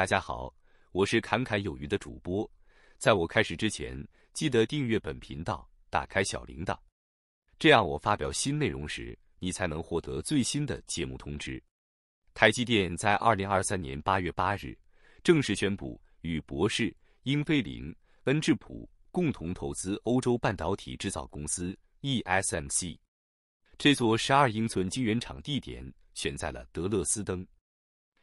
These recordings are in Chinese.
大家好，我是侃侃有余的主播。在我开始之前，记得订阅本频道，打开小铃铛，这样我发表新内容时，你才能获得最新的节目通知。台积电在二零二三年八月八日正式宣布，与博士、英飞凌、恩智浦共同投资欧洲半导体制造公司 ESMC。这座十二英寸晶圆厂地点选在了德勒斯登。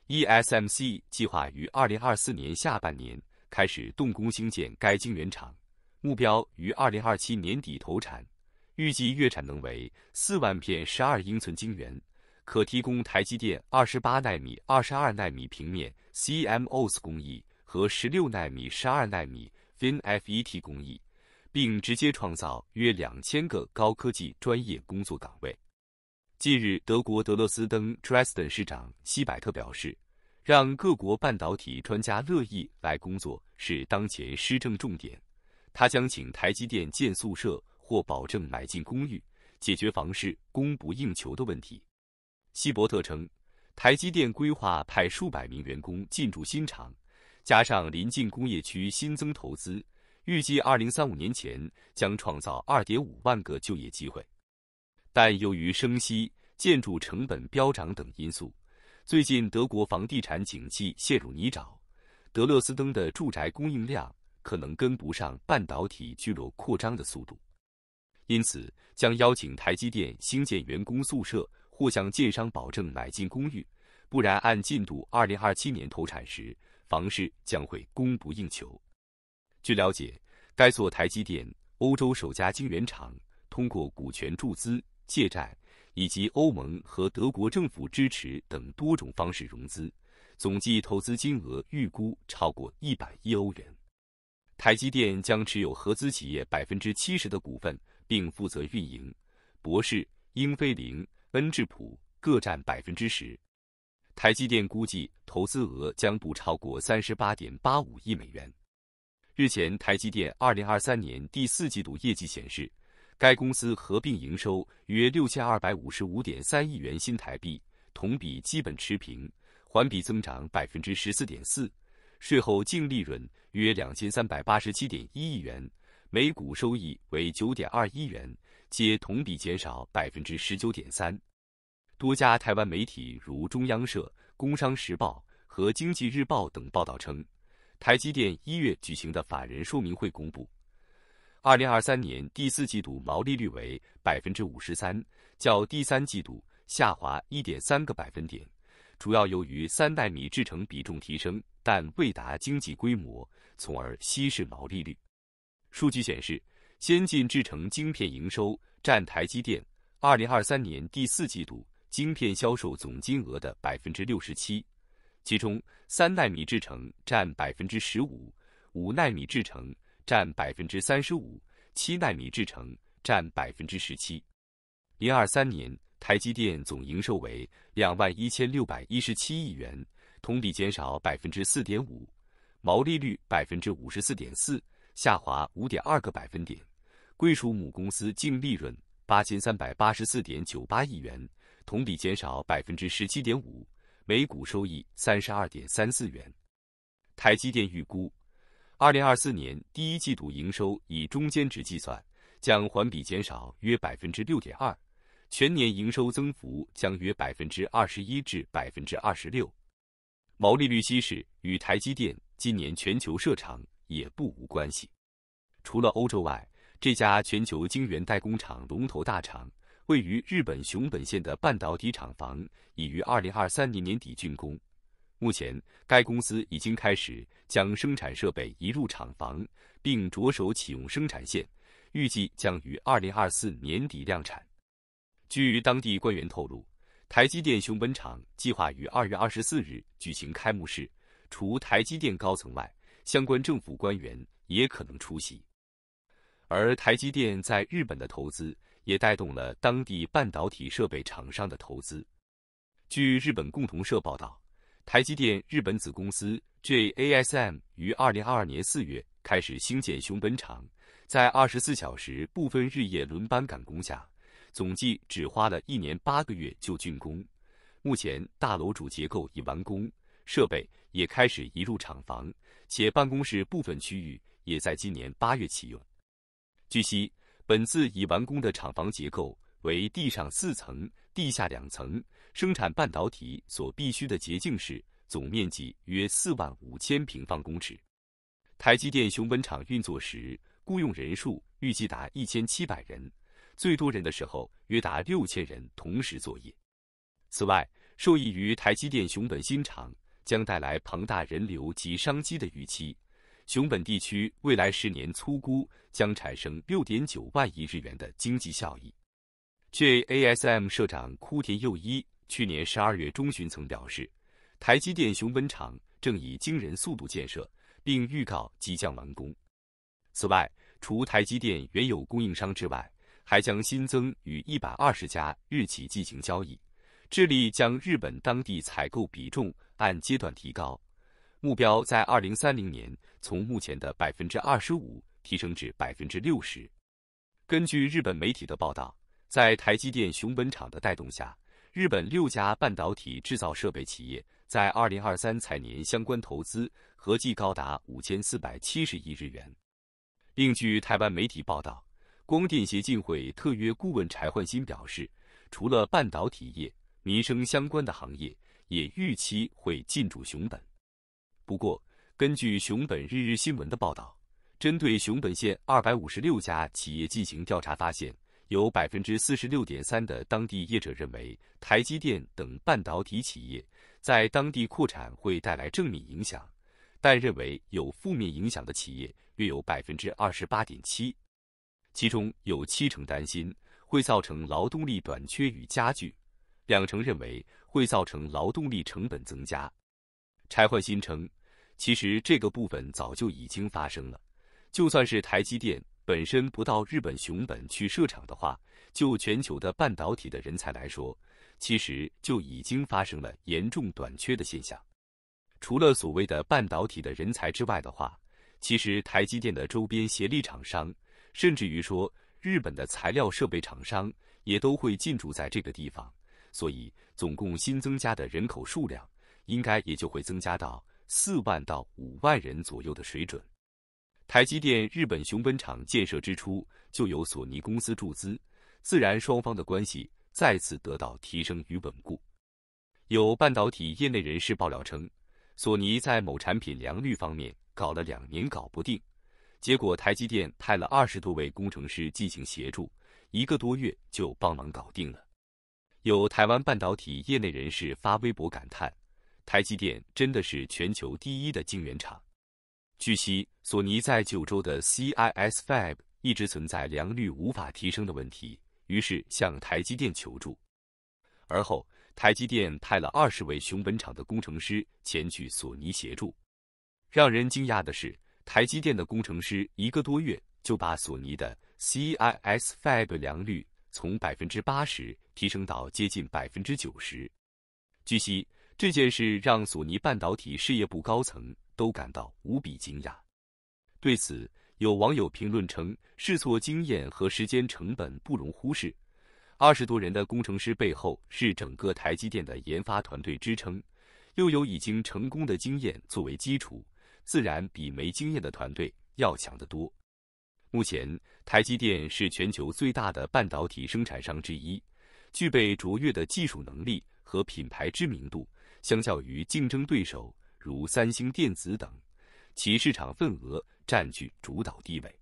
ESMC 计划于二零二四年下半年开始动工兴建该晶圆厂，目标于二零二七年底投产，预计月产能为四万片十二英寸晶圆，可提供台积电二十八纳米、二十二纳米平面 CMOS 工艺和十六纳米、十二纳米 FinFET 工艺，并直接创造约两千个高科技专业工作岗位。近日，德国德罗斯登 d r e s d e n 市长希百特表示，让各国半导体专家乐意来工作是当前施政重点。他将请台积电建宿舍或保证买进公寓，解决房市供不应求的问题。希伯特称，台积电规划派数百名员工进驻新厂，加上临近工业区新增投资，预计二零三五年前将创造二点五万个就业机会。但由于生息、建筑成本飙涨等因素，最近德国房地产景气陷入泥沼。德累斯登的住宅供应量可能跟不上半导体聚落扩张的速度，因此将邀请台积电兴建员工宿舍，或向建商保证买进公寓，不然按进度，二零二七年投产时，房市将会供不应求。据了解，该座台积电欧洲首家晶圆厂通过股权注资。借债以及欧盟和德国政府支持等多种方式融资，总计投资金额预估超过一百亿欧元。台积电将持有合资企业百分之七十的股份，并负责运营。博士、英飞凌、恩智浦各占百分之十。台积电估计投资额将不超过三十八点八五亿美元。日前，台积电二零二三年第四季度业绩显示。该公司合并营收约六千二百五十五点三亿元新台币，同比基本持平，环比增长百分之十四点四，税后净利润约两千三百八十七点一亿元，每股收益为九点二一元，皆同比减少百分之十九点三。多家台湾媒体如中央社、工商时报和经济日报等报道称，台积电一月举行的法人说明会公布。二零二三年第四季度毛利率为百分之五十三，较第三季度下滑一点三个百分点，主要由于三纳米制程比重提升，但未达经济规模，从而稀释毛利率。数据显示，先进制程晶片营收占台积电二零二三年第四季度晶片销售总金额的百分之六十七，其中三纳米制程占百分之十五，五纳米制程。占百分之三十五，七纳米制程占百分之十七。零二三年，台积电总营收为两万一千六百一十七亿元，同比减少百分之四点五，毛利率百分之五十四点四，下滑五点二个百分点。归属母公司净利润八千三百八十四点九八亿元，同比减少百分之十七点五，每股收益三十二点三四元。台积电预估。二零二四年第一季度营收以中间值计算将环比减少约百分之六点二，全年营收增幅将约百分之二十一至百分之二十六。毛利率稀释与台积电今年全球设厂也不无关系。除了欧洲外，这家全球晶圆代工厂龙头大厂位于日本熊本县的半导体厂房已于二零二三年年底竣工。目前，该公司已经开始将生产设备移入厂房，并着手启用生产线，预计将于二零二四年底量产。据当地官员透露，台积电熊本厂计划于二月二十四日举行开幕式，除台积电高层外，相关政府官员也可能出席。而台积电在日本的投资也带动了当地半导体设备厂商的投资。据日本共同社报道。台积电日本子公司 JASM 于二零二二年四月开始兴建熊本厂，在二十四小时不分日夜轮班赶工下，总计只花了一年八个月就竣工。目前大楼主结构已完工，设备也开始移入厂房，且办公室部分区域也在今年八月启用。据悉，本次已完工的厂房结构。为地上四层、地下两层，生产半导体所必需的洁净室，总面积约四万五千平方公尺。台积电熊本厂运作时，雇佣人数预计达一千七百人，最多人的时候约达六千人同时作业。此外，受益于台积电熊本新厂将带来庞大人流及商机的预期，熊本地区未来十年粗估将产生六点九万亿日元的经济效益。J A S M 社长枯田佑一去年十二月中旬曾表示，台积电熊本厂正以惊人速度建设，并预告即将完工。此外，除台积电原有供应商之外，还将新增与一百二十家日企进行交易，致力将日本当地采购比重按阶段提高，目标在二零三零年从目前的百分之二十五提升至百分之六十。根据日本媒体的报道。在台积电熊本厂的带动下，日本六家半导体制造设备企业在2023财年相关投资合计高达5470亿日元。另据台湾媒体报道，光电协进会特约顾问柴焕新表示，除了半导体业，民生相关的行业也预期会进驻熊本。不过，根据熊本日日新闻的报道，针对熊本县256家企业进行调查，发现。有百分之四十六点三的当地业者认为，台积电等半导体企业在当地扩产会带来正面影响，但认为有负面影响的企业约有百分之二十八点七，其中有七成担心会造成劳动力短缺与加剧，两成认为会造成劳动力成本增加。柴焕新称，其实这个部分早就已经发生了，就算是台积电。本身不到日本熊本去设厂的话，就全球的半导体的人才来说，其实就已经发生了严重短缺的现象。除了所谓的半导体的人才之外的话，其实台积电的周边协力厂商，甚至于说日本的材料设备厂商，也都会进驻在这个地方。所以，总共新增加的人口数量，应该也就会增加到四万到五万人左右的水准。台积电日本熊本厂建设之初就有索尼公司注资，自然双方的关系再次得到提升与稳固。有半导体业内人士爆料称，索尼在某产品良率方面搞了两年搞不定，结果台积电派了二十多位工程师进行协助，一个多月就帮忙搞定了。有台湾半导体业内人士发微博感叹：“台积电真的是全球第一的晶圆厂。”据悉，索尼在九州的 CIS Fab 一直存在良率无法提升的问题，于是向台积电求助。而后，台积电派了二十位熊本厂的工程师前去索尼协助。让人惊讶的是，台积电的工程师一个多月就把索尼的 CIS Fab 良率从百分之八十提升到接近百分之九十。据悉，这件事让索尼半导体事业部高层。都感到无比惊讶。对此，有网友评论称：“试错经验和时间成本不容忽视。二十多人的工程师背后是整个台积电的研发团队支撑，又有已经成功的经验作为基础，自然比没经验的团队要强得多。”目前，台积电是全球最大的半导体生产商之一，具备卓越的技术能力和品牌知名度，相较于竞争对手。如三星电子等，其市场份额占据主导地位。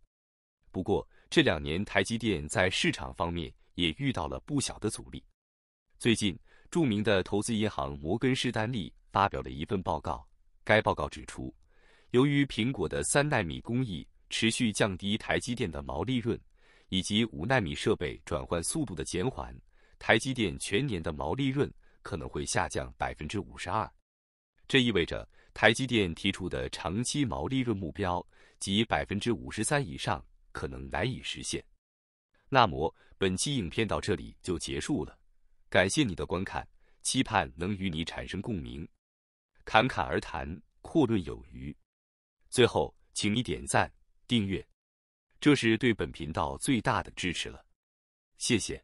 不过，这两年台积电在市场方面也遇到了不小的阻力。最近，著名的投资银行摩根士丹利发表了一份报告，该报告指出，由于苹果的三纳米工艺持续降低台积电的毛利润，以及五纳米设备转换速度的减缓，台积电全年的毛利润可能会下降百分之五十二。这意味着。台积电提出的长期毛利润目标及百分之五十三以上可能难以实现。那么本期影片到这里就结束了，感谢你的观看，期盼能与你产生共鸣。侃侃而谈，阔论有余。最后，请你点赞、订阅，这是对本频道最大的支持了。谢谢。